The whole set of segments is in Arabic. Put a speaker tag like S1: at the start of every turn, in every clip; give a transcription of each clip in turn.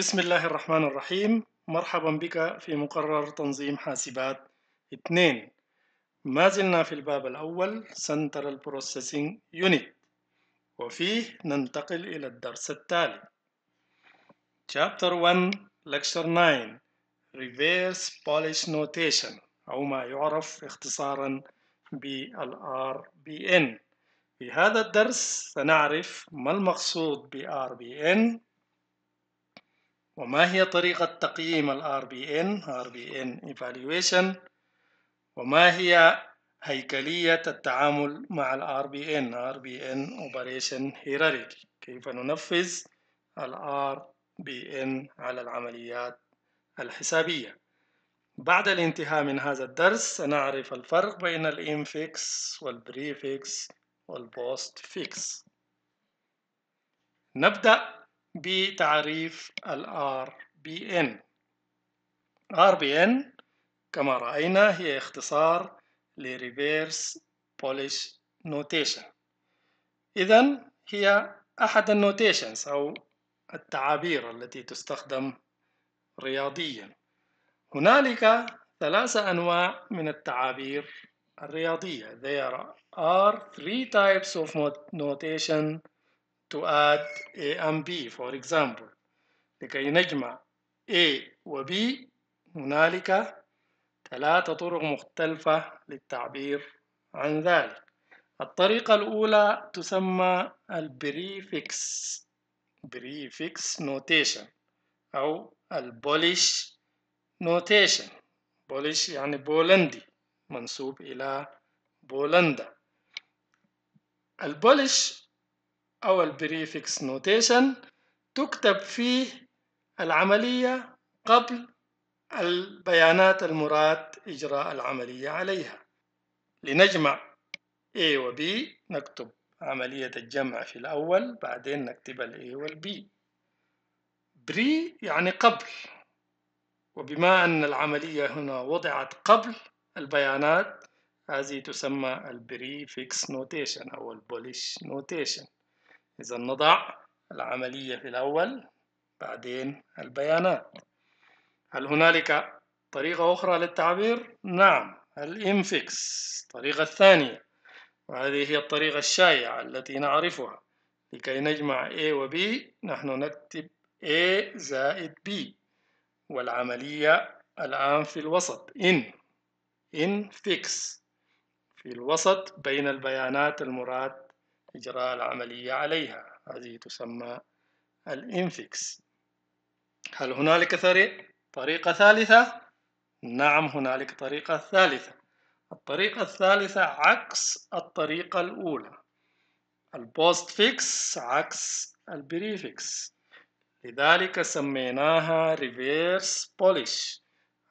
S1: بسم الله الرحمن الرحيم مرحبا بك في مقرر تنظيم حاسبات 2 ما زلنا في الباب الأول Central Processing Unit وفيه ننتقل إلى الدرس التالي Chapter 1 Lecture 9 Reverse Polish Notation أو ما يعرف اختصارا بال RBN في هذا الدرس سنعرف ما المقصود بـ RBN وما هي طريقة تقييم الـ RBN RBN Evaluation وما هي هيكلية التعامل مع الـ RBN RBN Operation Hierarchy كيف ننفذ الـ RBN على العمليات الحسابية بعد الانتهاء من هذا الدرس سنعرف الفرق بين الـ Infix والـ Prefix والـ Postfix نبدأ بتعريف ال RBN RBN كما رأينا هي اختصار ل Reverse Polish Notation إذا هي أحد النوتيشنز أو التعابير التي تستخدم رياضيا هنالك ثلاثة أنواع من التعابير الرياضية There are three types of notation to add A and B for example لكي نجمع A و B هنالك ثلاثة طرق مختلفة للتعبير عن ذلك الطريقة الأولى تسمى البريفكس بريفكس نوتيشن أو البوليش نوتيشن بوليش يعني بولندي منسوب إلى بولندا البوليش أو البريفكس نوتيشن تكتب فيه العملية قبل البيانات المراد إجراء العملية عليها لنجمع A و B نكتب عملية الجمع في الأول بعدين نكتب ال A وال B بري يعني قبل وبما أن العملية هنا وضعت قبل البيانات هذه تسمى البريفكس نوتيشن أو البوليش نوتيشن إذا نضع العملية في الأول بعدين البيانات هل هنالك طريقة أخرى للتعبير؟ نعم الإنفكس الطريقة الثانية وهذه هي الطريقة الشائعة التي نعرفها لكي نجمع A و B نحن نكتب A زائد B والعملية الآن في الوسط in إن فيكس في الوسط بين البيانات المراد إجراء العملية عليها هذه تسمى الإنفكس هل هنالك طريقة ثالثة؟ نعم هنالك طريقة ثالثة الطريقة الثالثة عكس الطريقة الأولى البوست فيكس عكس البريفكس لذلك سميناها ريفيرس بوليش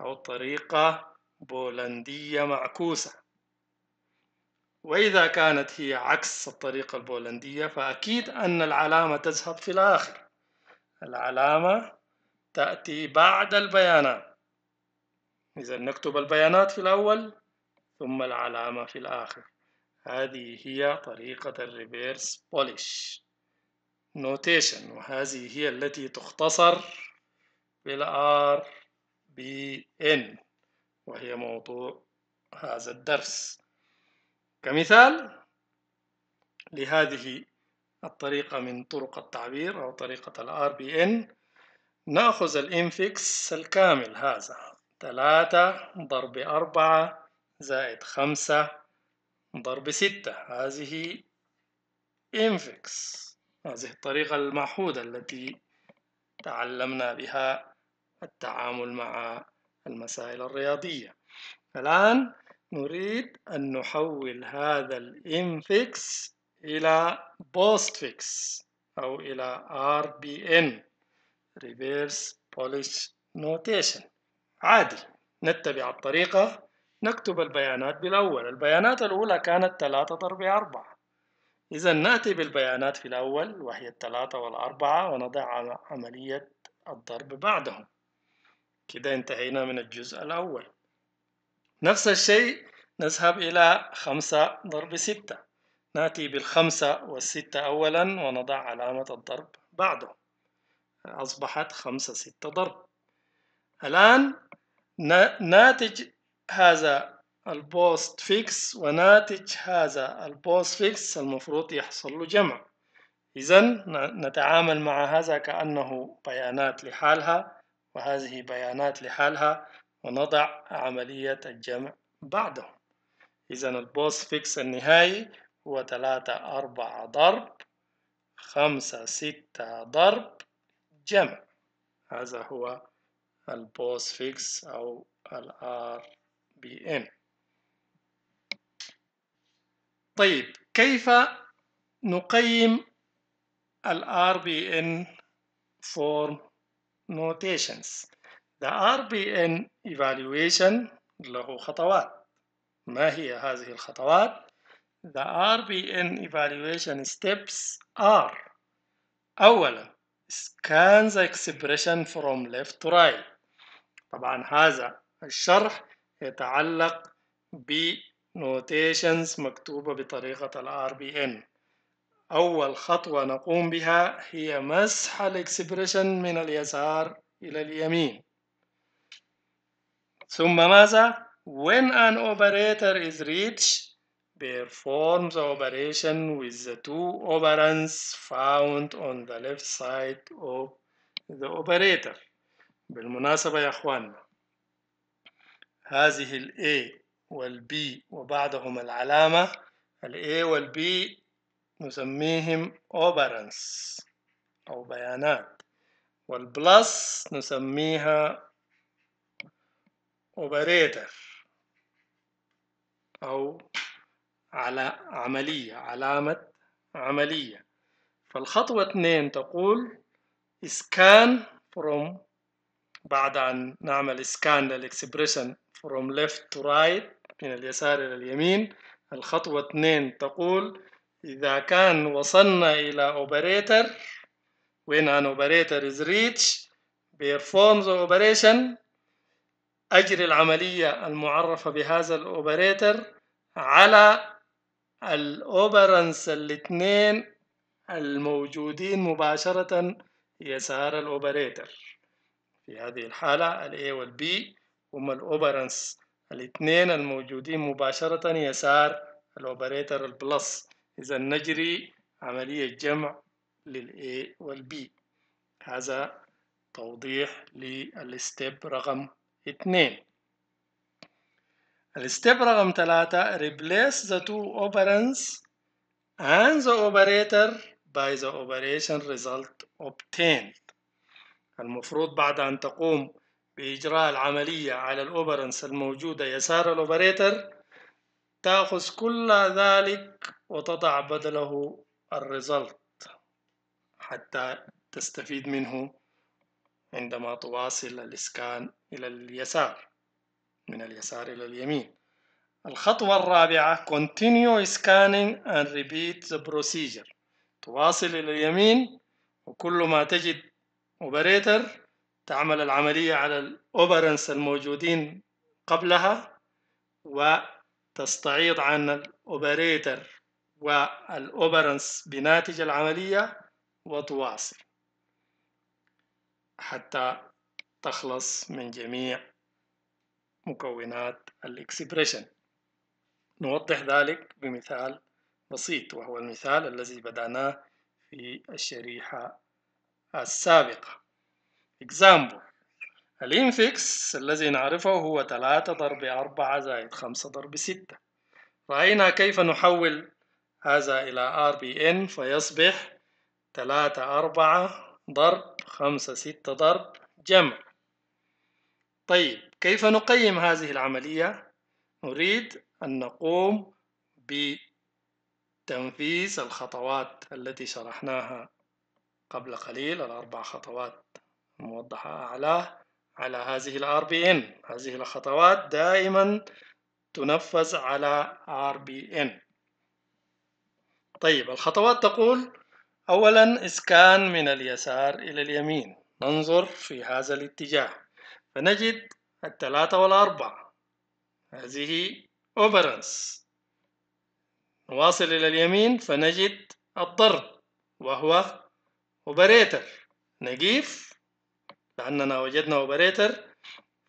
S1: أو طريقة بولندية معكوسة وإذا كانت هي عكس الطريقة البولندية فأكيد أن العلامة تذهب في الآخر العلامة تأتي بعد البيانات إذا نكتب البيانات في الأول ثم العلامة في الآخر هذه هي طريقة الريفيرس بوليش نوتيشن وهذه هي التي تختصر بالآر بي إن وهي موضوع هذا الدرس كمثال لهذه الطريقة من طرق التعبير أو طريقة الـ RBN نأخذ الانفكس الكامل هذا 3 ضرب أربعة زائد خمسة ضرب ستة هذه انفكس هذه الطريقة المعهودة التي تعلمنا بها التعامل مع المسائل الرياضية الآن نريد أن نحول هذا الانفكس إلى postfix أو إلى RBN Reverse Polish Notation عادي نتبع الطريقة نكتب البيانات بالأول البيانات الأولى كانت 3 ضرب 4 إذا نأتي بالبيانات في الأول وهي الثلاثة والأربعة ونضع عملية الضرب بعدهم كده انتهينا من الجزء الأول نفس الشيء نذهب إلى خمسة ضرب ستة نأتي بالخمسة والستة أولا ونضع علامة الضرب بعده أصبحت خمسة ستة ضرب الآن ناتج هذا البوست فيكس وناتج هذا البوست فيكس المفروض يحصل له جمع إذا نتعامل مع هذا كأنه بيانات لحالها وهذه بيانات لحالها ونضع عملية الجمع بعدهم إذا البوست فيكس النهائي هو تلاتة أربعة ضرب خمسة ستة ضرب جمع هذا هو البوست فيكس أو الـ بي طيب كيف نقيم الـ RBN form notations؟ The RBN evaluation له خطوات ما هي هذه الخطوات؟ The RBN evaluation steps are أولا scan the expression from left to right طبعا هذا الشرح يتعلق ب notations مكتوبة بطريقة ال RBN أول خطوة نقوم بها هي مسح الإكسبريشن من اليسار إلى اليمين ثم ماذا when an operator is reached perform the operation with the two operands found on the left side of the operator بالمناسبة يا أخواننا هذه ال A وال B وبعدهم العلامة ال A وال B نسميهم operands أو بيانات والبلس نسميها اوبريتر أو على عملية علامة عملية فالخطوة اثنين تقول scan from بعد أن نعمل scan للإكسبريشن from left to right من اليسار إلى اليمين الخطوة اثنين تقول إذا كان وصلنا إلى operator when an operator is reached performs the operation أجري العملية المعرفة بهذا الأوبريتر على الأوبرانس الاثنين الموجودين مباشرة يسار الأوبريتر في هذه الحالة الـ A والـ B هم الأوبرانس الاثنين الموجودين مباشرة يسار الأوبريتر البلس إذا نجري عملية جمع للـ A والـ B هذا توضيح للستيب رقم 2 الستيب رقم 3 replace the two operands and the operator by the operation result obtained المفروض بعد أن تقوم بإجراء العملية على الأوبرنس الموجودة يسار الأوبريتر تأخذ كل ذلك وتضع بدله الريزلت حتى تستفيد منه عندما تواصل الإسكان إلى اليسار من اليسار إلى اليمين الخطوة الرابعة continue scanning and repeat the procedure تواصل إلى اليمين وكل ما تجد اوبريتر تعمل العملية على الأوبرنس الموجودين قبلها وتستعيض عن الأوبريتر والأوبرنس بناتج العملية وتواصل حتى تخلص من جميع مكونات الإكسبريشن نوضح ذلك بمثال بسيط وهو المثال الذي بدأناه في الشريحة السابقة example الانفكس الذي نعرفه هو 3 ضرب 4 زائد 5 ضرب 6 رأينا كيف نحول هذا إلى RBN فيصبح 3 4 ضرب خمسة ستة ضرب جمع طيب كيف نقيم هذه العملية؟ نريد أن نقوم بتنفيذ الخطوات التي شرحناها قبل قليل الأربع خطوات الموضحة أعلاه على هذه الـ RBN هذه الخطوات دائما تنفذ على RBN طيب الخطوات تقول أولا إسكان من اليسار إلى اليمين ننظر في هذا الاتجاه فنجد الثلاثة والأربعة هذه أوبرنس نواصل إلى اليمين فنجد الضرب وهو أوبريتر نجيف لأننا وجدنا أوبريتر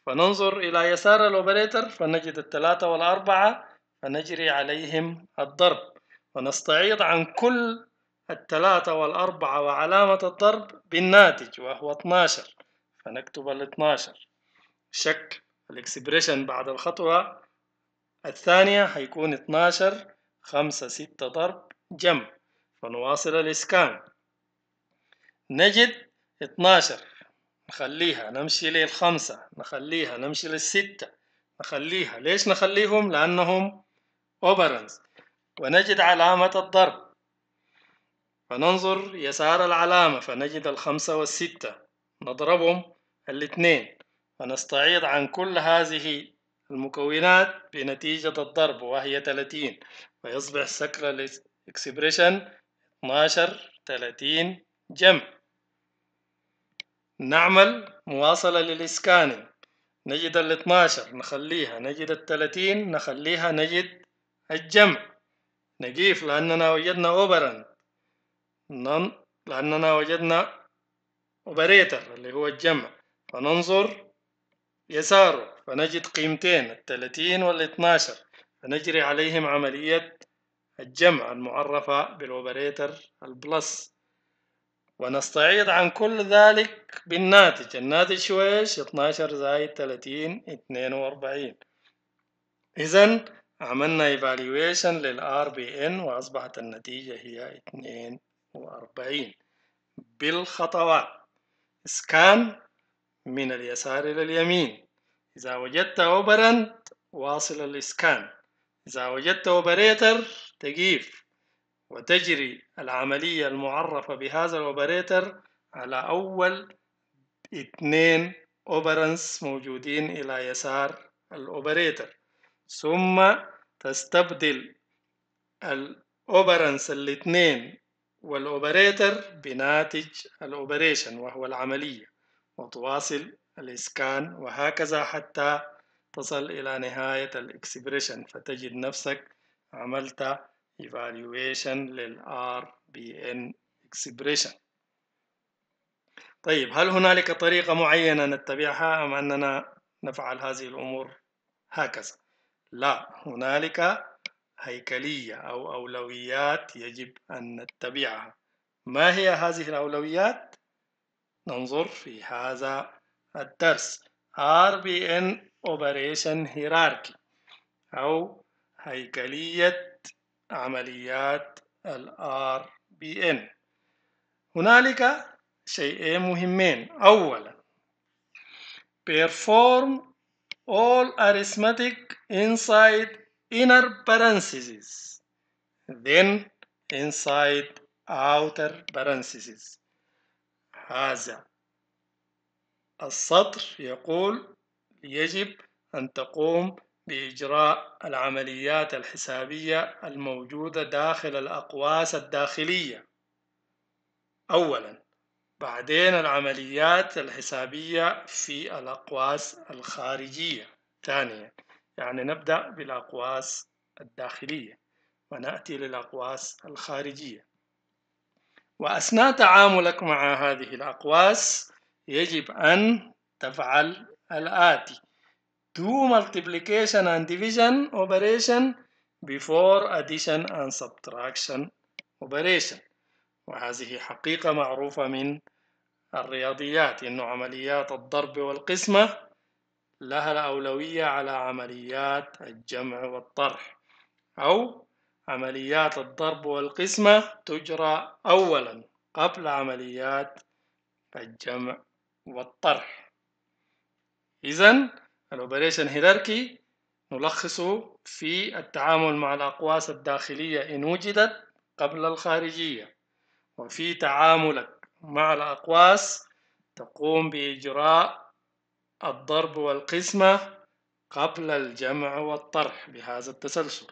S1: فننظر إلى يسار الأوبريتر فنجد الثلاثة والأربعة فنجري عليهم الضرب ونستعيض عن كل الثلاثة والأربعة وعلامة الضرب بالناتج وهو 12 فنكتب ال 12 شكل الاكسبريشن بعد الخطوة الثانية هيكون 12 خمسة ستة ضرب جمع فنواصل الإسكان نجد 12 نخليها نمشي للخمسة نخليها نمشي للستة نخليها ليش نخليهم لأنهم أوبرنز ونجد علامة الضرب فننظر يسار العلامة فنجد الخمسة والستة نضربهم الاثنين فنستعيض عن كل هذه المكونات بنتيجة الضرب وهي 30 فيصبح سكر الاكسبريشن 12 30 جمع نعمل مواصلة للإسكانين نجد ال 12 نخليها نجد ال 30 نخليها نجد الجمع نجيف لأننا وجدنا أوبرا نن لأننا وجدنا اوبريتر اللي هو الجمع فننظر يساره فنجد قيمتين التلاتين والاتناشر فنجري عليهم عملية الجمع المعرفة بالأوبريتر البلس ونستعيض عن كل ذلك بالناتج الناتج هو ايش اثناشر زائد اثنين وأربعين اذا عملنا ايفالويشن للار بي ان واصبحت النتيجه هي 2 وأربعين بالخطوات اسكان من اليسار إلى اليمين إذا وجدت أوبرنت واصل الإسكان إذا وجدت أوبريتر تقيف وتجري العملية المعرفة بهذا الأوبريتر على أول اثنين أوبرنس موجودين إلى يسار الأوبريتر ثم تستبدل الأوبرنس الاثنين والأوبريتر بناتج الأوبريشن وهو العملية وتواصل الإسكان وهكذا حتى تصل إلى نهاية الإكسبريشن فتجد نفسك عملت evaluation بي RBN expression طيب هل هنالك طريقة معينة نتبعها أم أننا نفعل هذه الأمور هكذا لا هنالك هيكلية أو أولويات يجب أن نتبعها ما هي هذه الأولويات؟ ننظر في هذا الدرس RBN Operation Hierarchy أو هيكلية عمليات ال RBN هنالك شيئين مهمين أولا perform all arithmetic inside inner parentheses then inside outer parentheses هذا السطر يقول يجب أن تقوم بإجراء العمليات الحسابية الموجودة داخل الأقواس الداخلية أولا بعدين العمليات الحسابية في الأقواس الخارجية ثانيا يعني نبدأ بالأقواس الداخلية ونأتي للأقواس الخارجية وأثناء تعاملك مع هذه الأقواس يجب أن تفعل الآتي Do multiplication and division operation before addition and subtraction operation وهذه حقيقة معروفة من الرياضيات إنه عمليات الضرب والقسمة لها الأولوية على عمليات الجمع والطرح أو عمليات الضرب والقسمة تجرى أولا قبل عمليات الجمع والطرح إذا الأوبريشن هيراركي نلخصه في التعامل مع الأقواس الداخلية إن وجدت قبل الخارجية وفي تعاملك مع الأقواس تقوم بإجراء الضرب والقسمة قبل الجمع والطرح بهذا التسلسل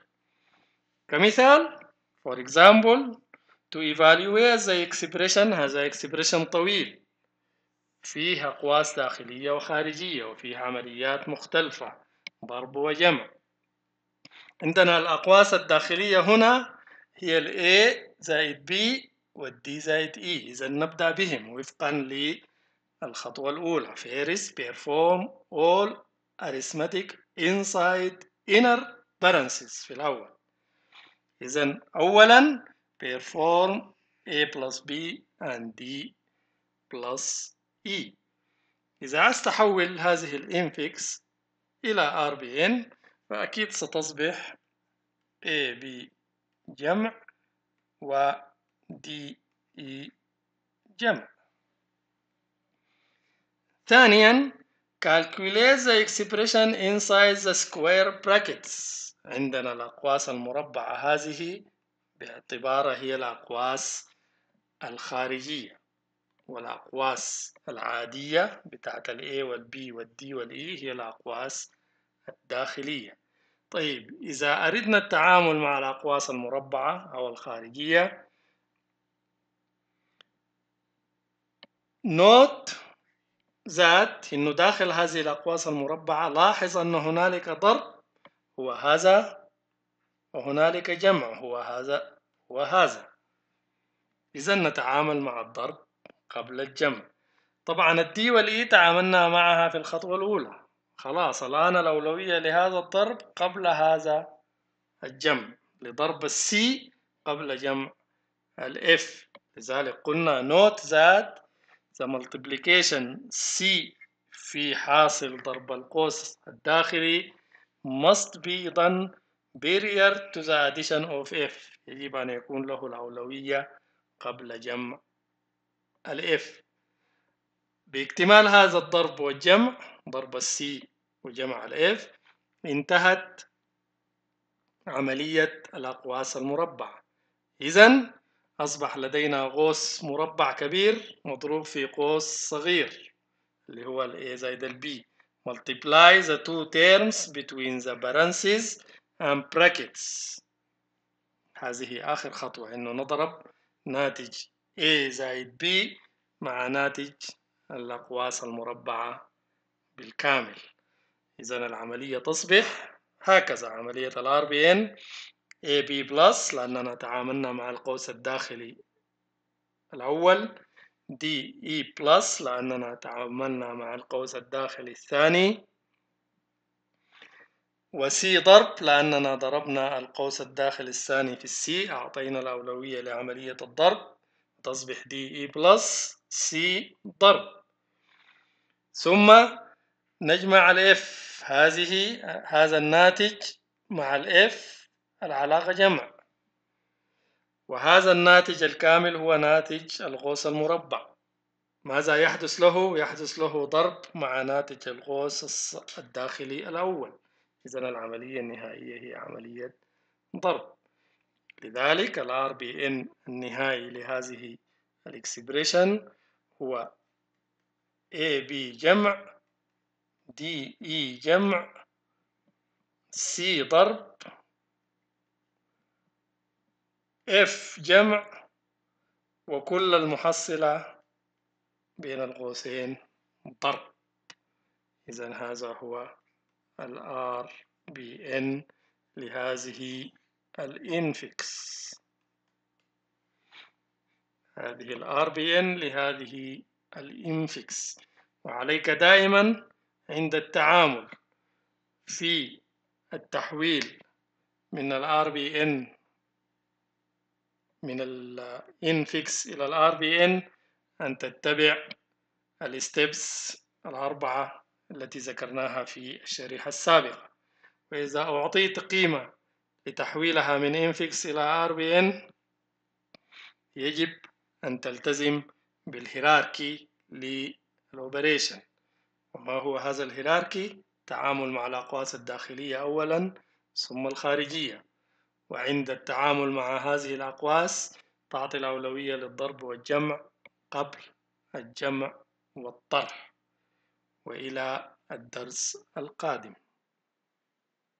S1: كمثال for example to evaluate the expression هذا expression طويل فيه أقواس داخلية وخارجية وفيه عمليات مختلفة ضرب وجمع عندنا الأقواس الداخلية هنا هي الـ A زائد B D زائد E إذا نبدأ بهم وفقا لـ الخطوة الأولى فيرس perform all arithmetic inside inner parentheses في الأول إذا أولا perform A plus B and D plus E إذا عايز تحول هذه الانفكس إلى RBN فأكيد ستصبح A B جمع و D E جمع ثانيا calculate the expression inside the square brackets عندنا الأقواس المربعة هذه باعتبارها هي الأقواس الخارجية والأقواس العادية بتاعت الـ A وال B وال D وال E هي الأقواس الداخلية طيب إذا أردنا التعامل مع الأقواس المربعة أو الخارجية note ذات انه داخل هذه الاقواس المربعه لاحظ ان هنالك ضرب هو هذا وهنالك جمع هو هذا وهذا اذا نتعامل مع الضرب قبل الجمع طبعا الدي والاي تعاملنا معها في الخطوه الاولى خلاص الان الاولويه لهذا الضرب قبل هذا الجمع لضرب السي قبل جمع الاف لذلك قلنا نوت ذات the multiplication C في حاصل ضرب القوس الداخلي must be done barrier to the addition of F يجب أن يكون له الأولوية قبل جمع الإف باكتمال هذا الضرب والجمع ضرب C وجمع الإف انتهت عملية الأقواس المربعة إذن أصبح لدينا قوس مربع كبير مضروب في قوس صغير اللي هو الـ A زائد الـ B multiply the two terms between the parentheses and brackets هذه آخر خطوة إنه نضرب ناتج A زائد B مع ناتج الأقواس المربعة بالكامل إذا العملية تصبح هكذا عملية الـ RBN AB بلس لأننا تعاملنا مع القوس الداخلي الأول DE بلس لأننا تعاملنا مع القوس الداخلي الثاني وسي ضرب لأننا ضربنا القوس الداخلي الثاني في C أعطينا الأولوية لعملية الضرب تصبح دي اي بلس سي ضرب ثم نجمع الاف هذه هذا الناتج مع الاف العلاقة جمع وهذا الناتج الكامل هو ناتج القوس المربع ماذا يحدث له؟ يحدث له ضرب مع ناتج القوس الداخلي الأول إذا العملية النهائية هي عملية ضرب لذلك الـ RBN النهائي لهذه الاكسبريشن هو AB جمع DE جمع C ضرب اف جمع وكل المحصلة بين القوسين ضرب إذا هذا هو الـ RBN ان لهذه الانفكس هذه الـ RBN ان لهذه الانفكس وعليك دائما عند التعامل في التحويل من الـ RBN من الـ infix إلى الـ RBN أن تتبع Steps الأربعة التي ذكرناها في الشريحة السابقة وإذا أعطيت قيمة لتحويلها من infix إلى RBN يجب أن تلتزم بالهيراركي للأوبريشن وما هو هذا الهيراركي؟ تعامل مع الأقواس الداخلية أولا ثم الخارجية وعند التعامل مع هذه الأقواس تعطي الأولوية للضرب والجمع قبل الجمع والطرح وإلى الدرس القادم